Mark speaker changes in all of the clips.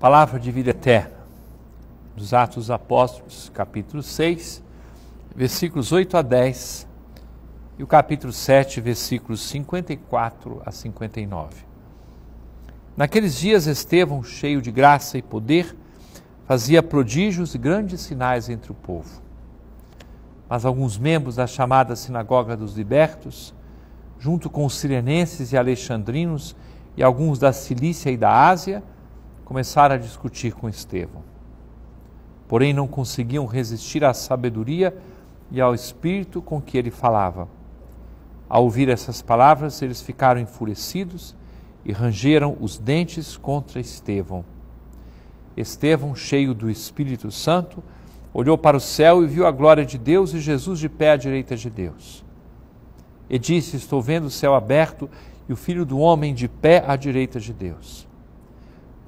Speaker 1: Palavra de vida eterna, dos Atos dos Apóstolos, capítulo 6, versículos 8 a 10, e o capítulo 7, versículos 54 a 59. Naqueles dias, Estevão, cheio de graça e poder, fazia prodígios e grandes sinais entre o povo. Mas alguns membros da chamada Sinagoga dos Libertos, junto com os sirenenses e alexandrinos e alguns da Cilícia e da Ásia, começaram a discutir com Estevão. Porém, não conseguiam resistir à sabedoria e ao espírito com que ele falava. Ao ouvir essas palavras, eles ficaram enfurecidos e rangeram os dentes contra Estevão. Estevão, cheio do Espírito Santo, olhou para o céu e viu a glória de Deus e Jesus de pé à direita de Deus. E disse: Estou vendo o céu aberto e o filho do homem de pé à direita de Deus.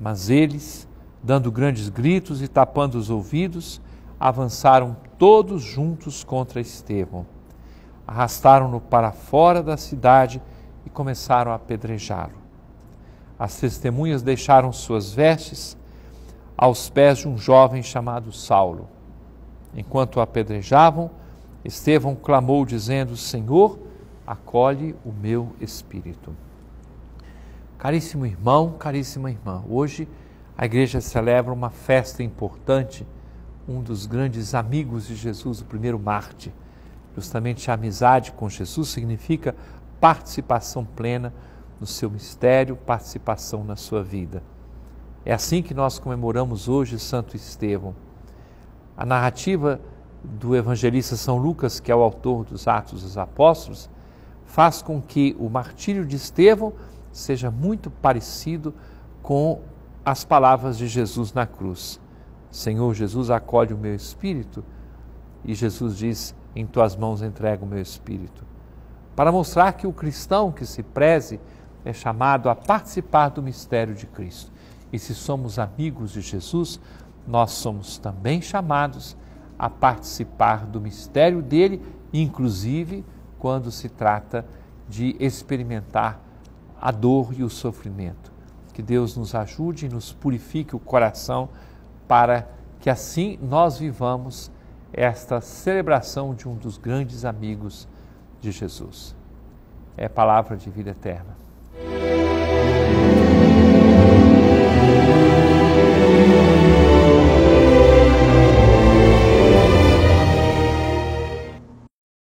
Speaker 1: Mas eles, dando grandes gritos e tapando os ouvidos, avançaram todos juntos contra Estevão. Arrastaram-no para fora da cidade e começaram a apedrejá-lo. As testemunhas deixaram suas vestes aos pés de um jovem chamado Saulo. Enquanto o apedrejavam, Estevão clamou, dizendo: Senhor, acolhe o meu espírito. Caríssimo irmão, caríssima irmã, hoje a igreja celebra uma festa importante, um dos grandes amigos de Jesus, o primeiro Marte. Justamente a amizade com Jesus significa participação plena no seu mistério, participação na sua vida. É assim que nós comemoramos hoje Santo Estevão. A narrativa do evangelista São Lucas, que é o autor dos Atos dos Apóstolos, faz com que o martírio de Estevão seja muito parecido com as palavras de Jesus na cruz. Senhor Jesus, acolhe o meu espírito. E Jesus diz: Em tuas mãos entrego o meu espírito. Para mostrar que o cristão que se preze é chamado a participar do mistério de Cristo. E se somos amigos de Jesus, nós somos também chamados a participar do mistério dele, inclusive quando se trata de experimentar a dor e o sofrimento. Que Deus nos ajude e nos purifique o coração para que assim nós vivamos esta celebração de um dos grandes amigos de Jesus. É palavra de vida eterna.